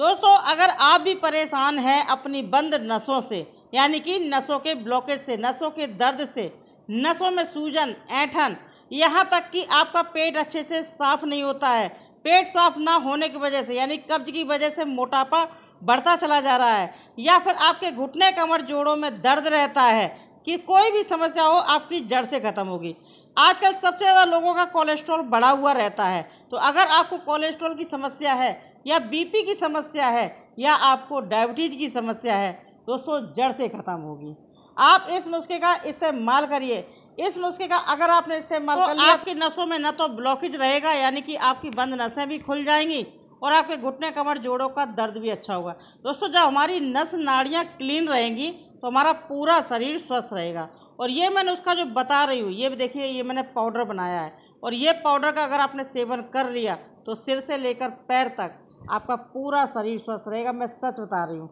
दोस्तों अगर आप भी परेशान हैं अपनी बंद नसों से यानी कि नसों के ब्लॉकेज से नसों के दर्द से नसों में सूजन ऐठन यहाँ तक कि आपका पेट अच्छे से साफ नहीं होता है पेट साफ ना होने की वजह से यानी कब्ज की वजह से मोटापा बढ़ता चला जा रहा है या फिर आपके घुटने कमर जोड़ों में दर्द रहता है कि कोई भी समस्या हो आपकी जड़ से ख़त्म होगी आजकल सबसे ज़्यादा लोगों का कोलेस्ट्रॉल बढ़ा हुआ रहता है तो अगर आपको कोलेस्ट्रॉल की समस्या है या बीपी की समस्या है या आपको डायबिटीज की समस्या है दोस्तों जड़ से ख़त्म होगी आप इस नुस्खे का इस्तेमाल करिए इस नुस्खे का अगर आपने इस्तेमाल तो कर लिया आपकी नसों में न तो ब्लॉकेज रहेगा यानी कि आपकी बंद नसें भी खुल जाएंगी और आपके घुटने कमर जोड़ों का दर्द भी अच्छा होगा दोस्तों जब हमारी नस नाड़ियाँ क्लीन रहेंगी तो हमारा पूरा शरीर स्वस्थ रहेगा और ये मैंने उसका जो बता रही हूँ ये देखिए ये मैंने पाउडर बनाया है और ये पाउडर का अगर आपने सेवन कर लिया तो सिर से लेकर पैर तक आपका पूरा शरीर स्वस्थ रहेगा मैं सच बता रही हूँ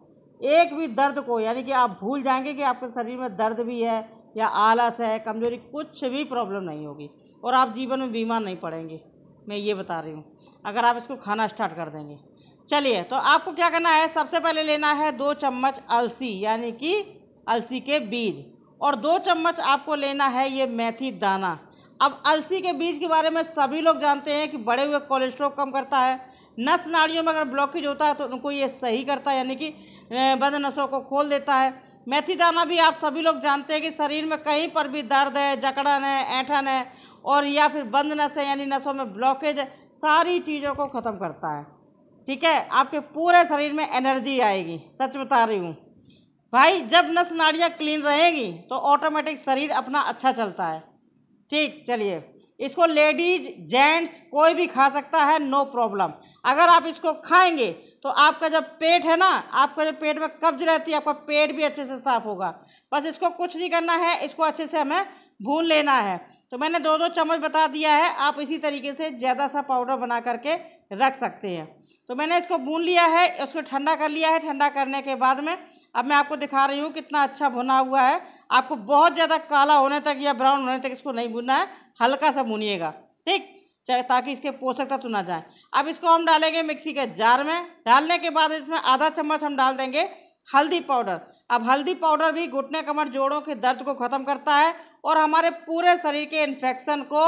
एक भी दर्द को यानी कि आप भूल जाएंगे कि आपके शरीर में दर्द भी है या आलस है कमजोरी कुछ भी प्रॉब्लम नहीं होगी और आप जीवन में बीमार नहीं पड़ेंगे मैं ये बता रही हूँ अगर आप इसको खाना स्टार्ट कर देंगे चलिए तो आपको क्या करना है सबसे पहले लेना है दो चम्मच अलसी यानी कि अलसी के बीज और दो चम्मच आपको लेना है ये मेथी दाना अब अलसी के बीज के बारे में सभी लोग जानते हैं कि बड़े हुए कोलेस्ट्रॉल कम करता है नस नाड़ियों में अगर ब्लॉकेज होता है तो उनको ये सही करता है यानी कि बंद नसों को खोल देता है मेथी दाना भी आप सभी लोग जानते हैं कि शरीर में कहीं पर भी दर्द है जकड़न है ऐठन है और या फिर बंद नस है यानी नसों में ब्लॉकेज है सारी चीज़ों को ख़त्म करता है ठीक है आपके पूरे शरीर में एनर्जी आएगी सच बता रही हूँ भाई जब नस नाड़ियाँ क्लीन रहेगी तो ऑटोमेटिक शरीर अपना अच्छा चलता है ठीक चलिए इसको लेडीज जेंट्स कोई भी खा सकता है नो प्रॉब्लम अगर आप इसको खाएंगे तो आपका जब पेट है ना आपका जब पेट में कब्ज रहती है आपका पेट भी अच्छे से साफ होगा बस इसको कुछ नहीं करना है इसको अच्छे से हमें भून लेना है तो मैंने दो दो चम्मच बता दिया है आप इसी तरीके से ज़्यादा सा पाउडर बना करके रख सकते हैं तो मैंने इसको भून लिया है उसको ठंडा कर लिया है ठंडा करने के बाद में अब मैं आपको दिखा रही हूँ कितना अच्छा भुना हुआ है आपको बहुत ज़्यादा काला होने तक या ब्राउन होने तक इसको नहीं भुनना है हल्का सा भूनिएगा ठीक चाहे ताकि इसके पोषक तत्व ना जाए अब इसको हम डालेंगे मिक्सी के जार में डालने के बाद इसमें आधा चम्मच हम डाल देंगे हल्दी पाउडर अब हल्दी पाउडर भी घुटने कमर जोड़ों के दर्द को ख़त्म करता है और हमारे पूरे शरीर के इन्फेक्शन को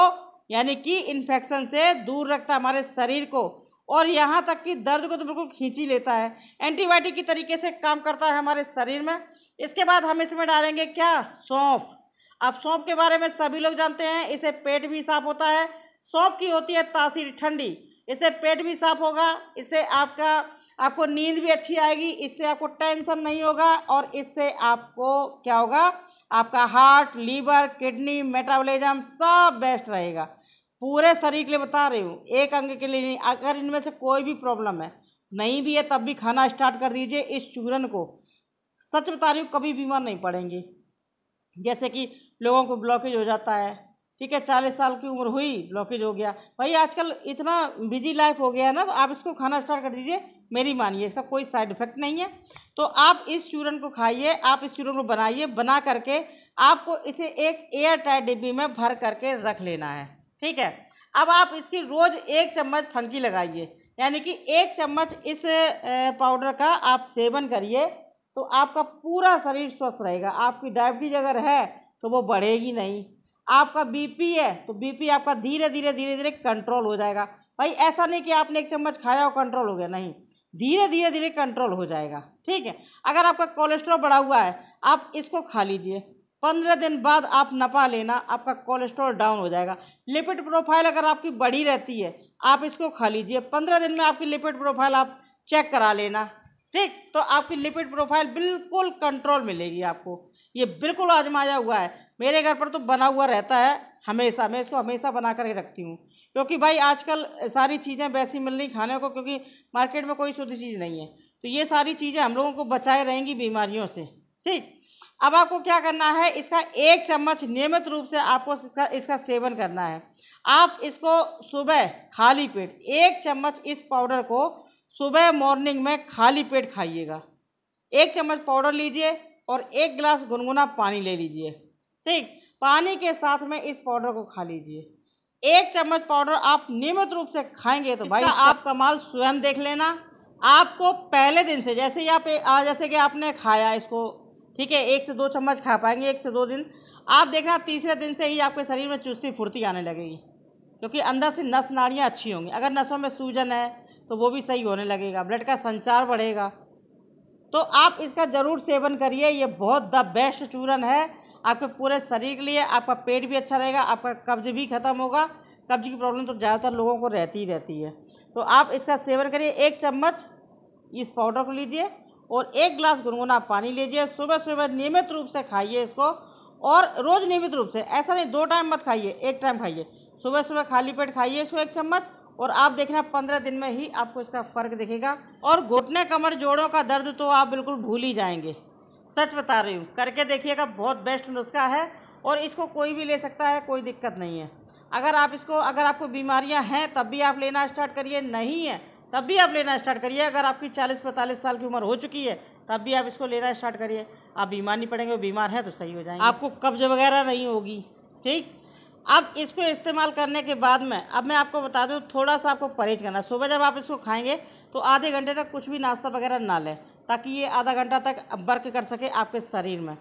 यानी कि इन्फेक्शन से दूर रखता है हमारे शरीर को और यहाँ तक कि दर्द को तो बिल्कुल खींच ही लेता है एंटीबायोटिक की तरीके से काम करता है हमारे शरीर में इसके बाद हम इसमें डालेंगे क्या सौंफ अब सौंप के बारे में सभी लोग जानते हैं इसे पेट भी साफ होता है सौंप की होती है तासीर ठंडी इससे पेट भी साफ होगा इससे आपका आपको नींद भी अच्छी आएगी इससे आपको टेंशन नहीं होगा और इससे आपको क्या होगा आपका हार्ट लीवर किडनी मेटाबॉलिज्म सब बेस्ट रहेगा पूरे शरीर के लिए बता रही हूँ एक अंग के लिए नहीं अगर इनमें से कोई भी प्रॉब्लम है नहीं भी है तब भी खाना स्टार्ट कर दीजिए इस चूरन को सच बता रही हूँ कभी बीमार नहीं पड़ेंगे जैसे कि लोगों को ब्लॉकेज हो जाता है ठीक है चालीस साल की उम्र हुई ब्लॉकेज हो गया भाई आजकल इतना बिजी लाइफ हो गया है ना तो आप इसको खाना स्टार्ट कर दीजिए मेरी मानिए इसका कोई साइड इफेक्ट नहीं है तो आप इस चूरन को खाइए आप इस चूरन को बनाइए बना करके आपको इसे एक एयर टाइट डिब्बी में भर करके रख लेना है ठीक है अब आप इसकी रोज़ एक चम्मच फंकी लगाइए यानी कि एक चम्मच इस पाउडर का आप सेवन करिए तो आपका पूरा शरीर स्वस्थ रहेगा आपकी डायबिटीज अगर है तो वो बढ़ेगी नहीं आपका बीपी है तो बीपी आपका धीरे धीरे धीरे धीरे कंट्रोल हो जाएगा भाई ऐसा नहीं कि आपने एक चम्मच खाया और कंट्रोल हो गया नहीं धीरे धीरे धीरे कंट्रोल हो जाएगा ठीक है अगर आपका कोलेस्ट्रॉल बढ़ा हुआ है आप इसको खा लीजिए पंद्रह दिन बाद आप नपा लेना आपका कोलेस्ट्रॉल डाउन हो जाएगा लिपिड प्रोफाइल अगर आपकी बढ़ी रहती है आप इसको खा लीजिए पंद्रह दिन में आपकी लिपिड प्रोफाइल आप चेक करा लेना ठीक तो आपकी लिपिड प्रोफाइल बिल्कुल कंट्रोल मिलेगी आपको ये बिल्कुल आजमाया हुआ है मेरे घर पर तो बना हुआ रहता है हमेशा मैं इसको हमेशा बना कर ही रखती हूँ क्योंकि भाई आजकल सारी चीज़ें वैसी मिल रही खाने को क्योंकि मार्केट में कोई शुद्ध चीज़ नहीं है तो ये सारी चीज़ें हम लोगों को बचाए रहेंगी बीमारियों से ठीक अब आपको क्या करना है इसका एक चम्मच नियमित रूप से आपको इसका इसका सेवन करना है आप इसको सुबह खाली पेट एक चम्मच इस पाउडर को सुबह मॉर्निंग में खाली पेट खाइएगा एक चम्मच पाउडर लीजिए और एक गिलास गुनगुना पानी ले लीजिए ठीक पानी के साथ में इस पाउडर को खा लीजिए एक चम्मच पाउडर आप नियमित रूप से खाएंगे तो भाई आप कमाल स्वयं देख लेना आपको पहले दिन से जैसे ही आप जैसे कि आपने खाया इसको ठीक है एक से दो चम्मच खा पाएंगे एक से दो दिन आप देखना तीसरे दिन से ही आपके शरीर में चुस्ती फुर्ती आने लगेगी क्योंकि अंदर से नस नाड़ियाँ अच्छी होंगी अगर नसों में सूजन है तो वो भी सही होने लगेगा ब्लड का संचार बढ़ेगा तो आप इसका ज़रूर सेवन करिए ये बहुत द बेस्ट चूरन है आपके पूरे शरीर के लिए आपका पेट भी अच्छा रहेगा आपका कब्ज भी ख़त्म होगा कब्ज की प्रॉब्लम तो ज़्यादातर लोगों को रहती ही रहती है तो आप इसका सेवन करिए एक चम्मच इस पाउडर को लीजिए और एक गिलास गुनगुना पानी लीजिए सुबह सुबह नियमित रूप से खाइए इसको और रोज़ नियमित रूप से ऐसा नहीं दो टाइम मत खाइए एक टाइम खाइए सुबह सुबह खाली पेट खाइए इसको एक चम्मच और आप देखना पंद्रह दिन में ही आपको इसका फ़र्क दिखेगा और घुटने कमर जोड़ों का दर्द तो आप बिल्कुल भूल ही जाएंगे सच बता रही हूँ करके देखिएगा बहुत बेस्ट नुस्खा है और इसको कोई भी ले सकता है कोई दिक्कत नहीं है अगर आप इसको अगर आपको बीमारियाँ हैं तब भी आप लेना स्टार्ट करिए नहीं है तब भी आप लेना स्टार्ट करिए अगर आपकी चालीस पैंतालीस साल की उम्र हो चुकी है तब भी आप इसको लेना स्टार्ट करिए आप बीमार नहीं पड़ेंगे बीमार हैं तो सही हो जाएंगे आपको कब्ज वगैरह नहीं होगी ठीक अब इसको इस्तेमाल करने के बाद में अब मैं आपको बता दूँ थोड़ा सा आपको परहेज करना सुबह जब आप इसको खाएंगे तो आधे घंटे तक कुछ भी नाश्ता वगैरह ना लें ताकि ये आधा घंटा तक वर्क कर सके आपके शरीर में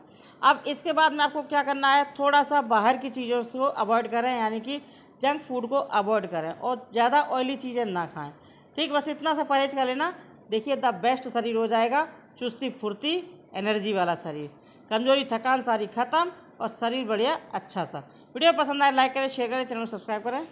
अब इसके बाद में आपको क्या करना है थोड़ा सा बाहर की चीज़ों को अवॉइड करें यानी कि जंक फूड को अवॉइड करें और ज़्यादा ऑयली चीज़ें ना खाएं ठीक बस इतना सा परहेज कर लेना देखिए द बेस्ट शरीर हो जाएगा चुस्ती फुर्ती एनर्जी वाला शरीर कमज़ोरी थकान सारी ख़त्म और शरीर बढ़िया अच्छा सा वीडियो पसंद आए लाइक करें शेयर करें चैनल सब्सक्राइब करें